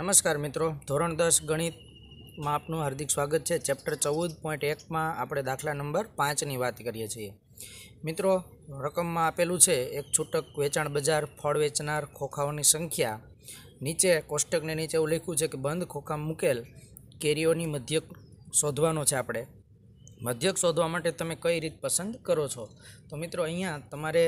નમસ્કાર મિત્રો ધોરણ દસ ગણિતમાં આપનું હાર્દિક સ્વાગત છે ચેપ્ટર ચૌદ પોઈન્ટ એકમાં આપણે દાખલા નંબર પાંચની વાત કરીએ છીએ મિત્રો રકમમાં આપેલું છે એક છૂટક વેચાણ બજાર ફળ વેચનાર ખોખાઓની સંખ્યા નીચે કોષ્ટકને નીચે એવું લખ્યું છે કે બંધ ખોખા મૂકેલ કેરીઓની મધ્યક શોધવાનો છે આપણે મધ્યક શોધવા માટે તમે કઈ રીત પસંદ કરો છો તો મિત્રો અહીંયા તમારે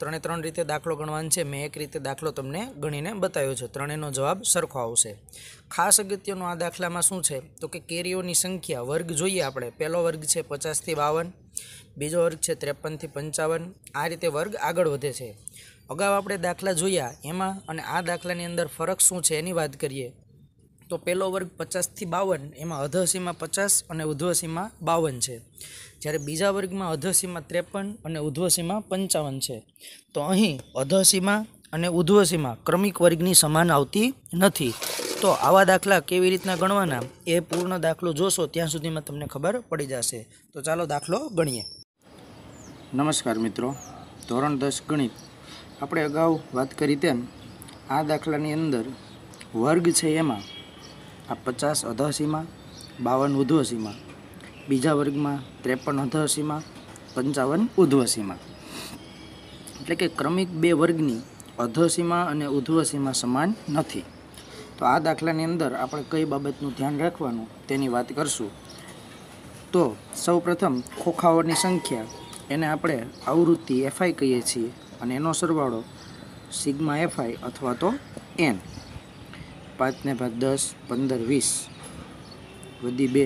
ત્રણે ત્રણ રીતે દાખલો ગણવાનો છે મેં એક રીતે દાખલો તમને ગણીને બતાવ્યો છે ત્રણેયનો જવાબ સરખો આવશે ખાસ અગત્યનો આ દાખલામાં શું છે તો કે કેરીઓની સંખ્યા વર્ગ જોઈએ આપણે પહેલો વર્ગ છે પચાસથી બાવન બીજો વર્ગ છે ત્રેપનથી પંચાવન આ રીતે વર્ગ આગળ વધે છે અગાઉ આપણે દાખલા જોયા એમાં અને આ દાખલાની અંદર ફરક શું છે એની વાત કરીએ તો પહેલો વર્ગ પચાસથી બાવન એમાં અધસીમા પચાસ અને ઉધ્વસીમા બાવન છે જ્યારે બીજા વર્ગમાં અધસીમા ત્રેપન અને ઉધ્વસીમાં પંચાવન છે તો અહીં અધસીમા અને ઉધ્વસીમા ક્રમિક વર્ગની સમાન આવતી નથી તો આવા દાખલા કેવી રીતના ગણવાના એ પૂર્ણ દાખલો જોશો ત્યાં સુધીમાં તમને ખબર પડી જશે તો ચાલો દાખલો ગણીએ નમસ્કાર મિત્રો ધોરણ દસ ગણિત આપણે અગાઉ વાત કરી તેમ આ દાખલાની અંદર વર્ગ છે એમાં આ પચાસ અધસીમાં બાવન ઉધ્વસીમાં બીજા વર્ગમાં ત્રેપન અધસીમાં પંચાવન ઉધ્વસીમાં એટલે કે ક્રમિક બે વર્ગની અધસીમાં અને ઉધ્વસીમાં સમાન નથી તો આ દાખલાની અંદર આપણે કઈ બાબતનું ધ્યાન રાખવાનું તેની વાત કરશું તો સૌપ્રથમ ખોખાઓની સંખ્યા એને આપણે આવૃત્તિ એફઆઈ કહીએ છીએ અને એનો સરવાળો સિગ્મા એફઆઈ અથવા તો એન પાંચને ભાગ દસ પંદર વીસ વધી બે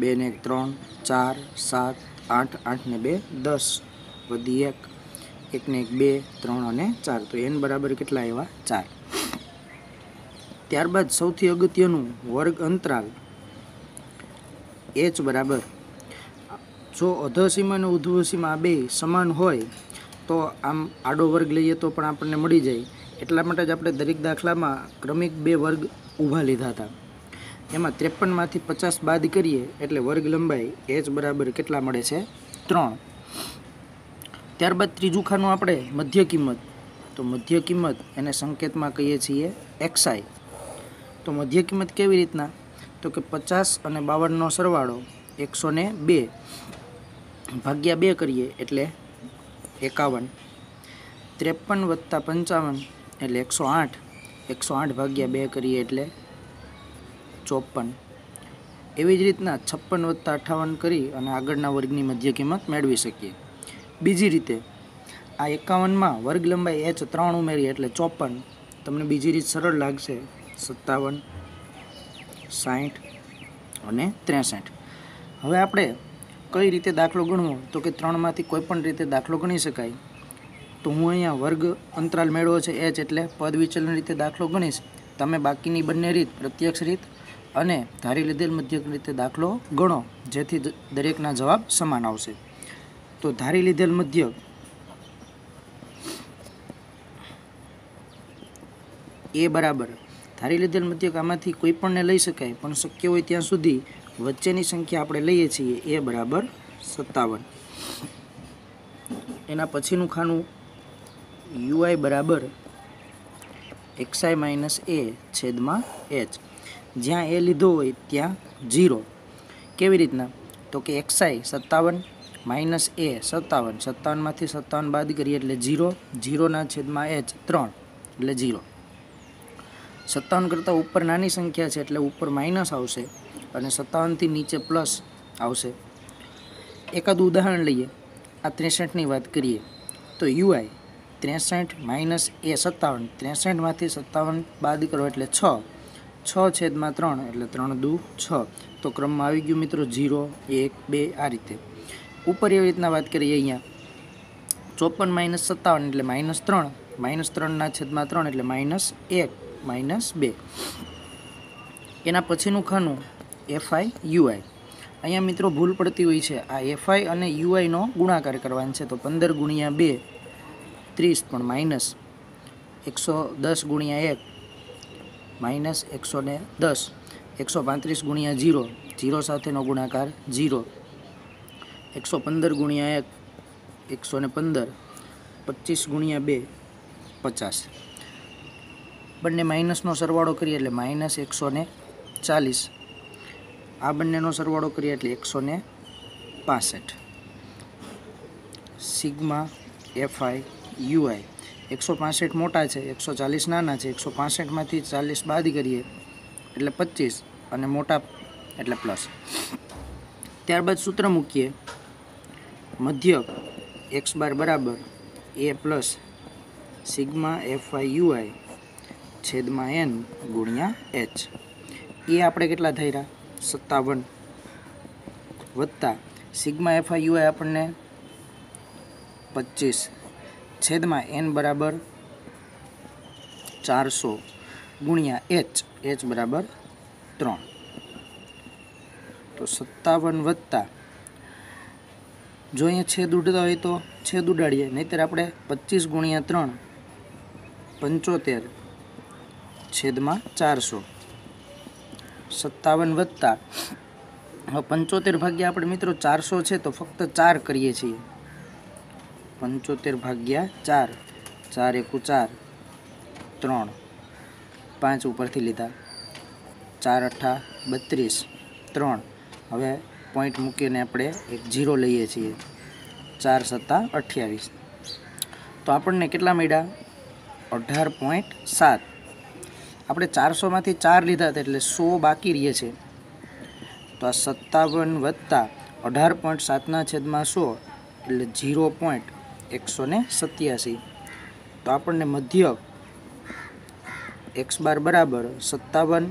બે ને એક ત્રણ ચાર સાત આઠ આઠ ને બે દસ વધી એક એકને એક બે ત્રણ અને ચાર તો એન બરાબર કેટલા એવા ચાર ત્યારબાદ સૌથી અગત્યનું વર્ગ અંતરાલ એચ બરાબર જો અધસીમા અને ઉધ્વસીમાં બે સમાન હોય તો આમ આડો વર્ગ લઈએ તો પણ આપણને મળી જાય એટલા માટે જ આપણે દરેક દાખલામાં ક્રમિક બે વર્ગ ઊભા લીધા હતા એમાં ત્રેપનમાંથી પચાસ બાદ કરીએ એટલે વર્ગ લંબાઈ એચ બરાબર કેટલા મળે છે ત્રણ ત્યારબાદ ત્રીજું ખાનું આપણે મધ્ય કિંમત તો મધ્ય કિંમત એને સંકેતમાં કહીએ છીએ એક્સાઈ તો મધ્ય કિંમત કેવી રીતના તો કે પચાસ અને બાવનનો સરવાળો એકસો ને બે ભાગ્યા બે કરીએ એટલે એકાવન ત્રેપન વત્તા પંચાવન એટલે એકસો આઠ એકસો આઠ ભાગ્યા બે કરીએ એટલે ચોપન એવી જ રીતના છપ્પન વત્તા અઠાવન કરી અને આગળના વર્ગની મધ્ય કિંમત મેળવી શકીએ બીજી રીતે આ એકાવનમાં વર્ગ લંબાઈ એચ ત્રણ ઉમેરી એટલે ચોપન તમને બીજી રીત સરળ લાગશે સત્તાવન સાઠ અને ત્રેસઠ હવે આપણે કઈ રીતે દાખલો ગણવો તો કે ત્રણમાંથી કોઈપણ રીતે દાખલો ગણી શકાય તો હું અહીંયા વર્ગ અંતરાલ મેળવો છે એ જ એટલે પદ વિચલન રીતે દાખલો ગણીશ તમે બાકીની બંને રીત પ્રત્યક્ષ રીત અને ધારી લીધેલ મધ્યક રીતે દાખલો ગણો જેથી દરેકના જવાબ સમાન આવશે તો ધારી લીધેલ મધ્યક એ બરાબર ધારી લીધેલ મધ્યક આમાંથી કોઈ પણને લઈ શકાય પણ શક્ય હોય ત્યાં સુધી વચ્ચેની સંખ્યા આપણે લઈએ છીએ એ બરાબર સત્તાવન એના પછીનું ખાનું યુઆઈ બરાબર એક્સઆઈ માઇનસ એ છેદમાં એચ જ્યાં એ લીધો હોય ત્યાં ઝીરો કેવી રીતના તો કે એક્સઆઈ સત્તાવન માઇનસ એ સત્તાવન સત્તાવનમાંથી સત્તાવન બાદ કરીએ એટલે ઝીરો ઝીરોના છેદમાં એચ ત્રણ એટલે ઝીરો સત્તાવન કરતાં ઉપર નાની સંખ્યા છે એટલે ઉપર માઇનસ આવશે અને સત્તાવનથી નીચે પ્લસ આવશે એકાદ ઉદાહરણ લઈએ આ ત્રેસઠની વાત કરીએ તો યુઆઈ ત્રેસઠ માઇનસ એ સત્તાવન ત્રેસઠમાંથી સત્તાવન બાદ કરો એટલે છ છ છેદમાં ત્રણ એટલે ત્રણ દુ છ તો ક્રમમાં આવી ગયું મિત્રો ઝીરો એક બે આ રીતે ઉપર એવી રીતના વાત કરીએ અહીંયા ચોપન માઇનસ સત્તાવન એટલે માઇનસ ત્રણ માઇનસ ત્રણના છેદમાં ત્રણ એટલે માઇનસ એક માઇનસ બે એના પછીનું ખાનું એફઆઈ યુઆઈ અહીંયા મિત્રો ભૂલ પડતી હોય છે આ એફઆઈ અને યુઆઈનો ગુણાકાર કરવાનો છે તો પંદર ગુણ્યા બે ત્રીસ પણ માઇનસ એકસો દસ ગુણ્યા એક માઇનસ એકસો ને દસ એકસો પાંત્રીસ ગુણ્યા જીરો ઝીરો સાથેનો ગુણાકાર ઝીરો એકસો પંદર ગુણ્યા એક એકસો ને પંદર પચીસ ગુણ્યા બે પચાસ બંને માઇનસનો સરવાળો કરીએ એટલે માઇનસ એકસો ને ચાલીસ આ બંનેનો સરવાળો કરીએ એટલે એકસો ને પાસઠ સિગ્મા એફઆઈ યુઆઈ એકસો પાસઠ મોટા છે એકસો ચાલીસ નાના છે એકસો પાસઠમાંથી ચાલીસ બાદ કરીએ એટલે પચીસ અને મોટા એટલે પ્લસ ત્યારબાદ સૂત્ર મૂકીએ મધ્યક એક્સ બાર બરાબર A plus sigma FI UI છેદમાં એન ગુણ્યા એચ એ આપણે કેટલા થઈ રહ્યા સત્તાવન વત્તા સિગ્મા એફઆઈ યુઆઈ આપણને પચીસ છેદમાં એન બરાબર ચારસો ગુણ્યા એચ એચ બરાબર ત્રણ તો સત્તાવન વત્તા જો અહીંયા છેદ ઉડતા હોય તો છેદ ઉડાડીએ નહીંતર આપણે પચીસ ગુણ્યા ત્રણ પંચોતેર છેદમાં ચારસો સત્તાવન વત્તા પંચોતેર ભાગ્યા આપણે મિત્રો ચારસો છે તો ફક્ત ચાર કરીએ છીએ પંચોતેર ભાગ્યા ચાર ચાર એકુ ચાર ત્રણ પાંચ ઉપરથી લીધા ચાર અઠ્ઠા બત્રીસ ત્રણ હવે પોઈન્ટ મૂકીને આપણે એક જીરો લઈએ છીએ ચાર સત્તા અઠ્યાવીસ તો આપણને કેટલા મળ્યા અઢાર પોઈન્ટ સાત આપણે ચારસોમાંથી ચાર લીધા હતા એટલે સો બાકી રહીએ છે તો આ સત્તાવન વત્તા અઢાર પોઈન્ટ સાતના છેદમાં સો એટલે ઝીરો પોઈન્ટ એકસો ને સત્યાસી તો આપણને મધ્ય એક્સ બાર બરાબર સત્તાવન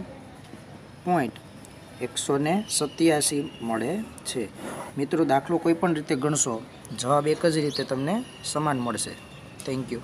પોઈન્ટ એકસો ને સત્યાસી મળે છે મિત્રો દાખલો કોઈ પણ રીતે ગણશો જવાબ એક જ રીતે તમને સમાન મળશે થેન્ક યુ